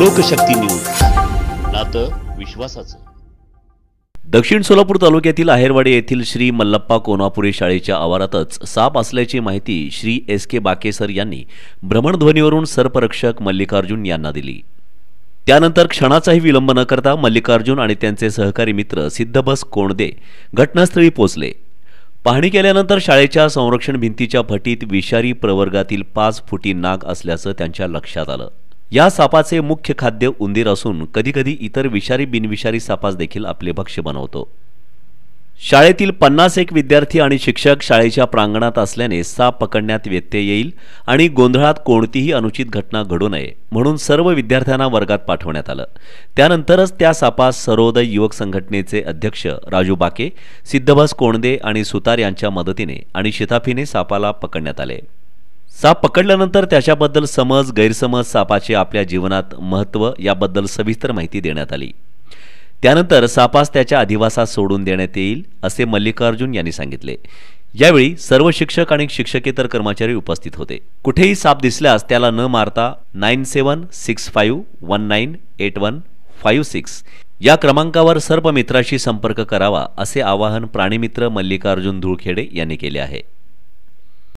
लोकशक्ती news नातं विश्वासाचं दक्षिण सोलापूर तालुक्यातील आहेरवाडी येथील श्री मल्लप्पा कोनापुरे शाळेच्या आवारातच साप असल्याची माहिती श्री एस के बाकेसर यांनी भ्रमणध्वनीवरून सर्परक्षक मल्लिकार्जुन यांना दिली त्यानंतर क्षणाचाही विलंब न करता मल्लिकार्जुन आणि त्यांचे सहकारी मित्र सिद्धबस कोणदे घटनास्थळी पोहोचले पाहणी केल्यानंतर शाळेच्या संरक्षण भिंतीच्या फटीत विषारी प्रवर्गातील पाच फुटी नाग असल्याचं त्यांच्या लक्षात आलं या सापाचे मुख्य खाद्य उंदीर असून कधीकधी इतर विषारी बिनविषारी सापास देखील आपले भक्ष्य बनवतो शाळेतील पन्नास एक विद्यार्थी आणि शिक्षक शाळेच्या प्रांगणात असल्याने साप पकडण्यात व्यत्यय येईल आणि गोंधळात कोणतीही अनुचित घटना घडू नये म्हणून सर्व विद्यार्थ्यांना वर्गात पाठवण्यात आलं त्यानंतरच त्या सापास सर्वोदय युवक संघटनेचे अध्यक्ष राजू बाके सिद्धभास कोंडे आणि सुतार यांच्या मदतीने आणि शिताफीने सापाला पकडण्यात आले साप पकडल्यानंतर त्याच्याबद्दल समज गैरसमज सापाचे आपल्या जीवनात महत्त्व याबद्दल सविस्तर माहिती देण्यात आली त्यानंतर सापास त्याच्या अधिवासात सोडून देण्यात येईल असे मल्लिकार्जुन यांनी सांगितले यावेळी सर्व शिक्षक आणि शिक्षकेतर कर्मचारी उपस्थित होते कुठेही साप दिसल्यास त्याला न मारता nine seven six five one nine eight one five six या क्रमांकावर सर्प मित्राशी संपर्क करावा असे आवाहन प्राणीमित्र मल्लिकार्जुन धुळखेडे यांनी केले आहे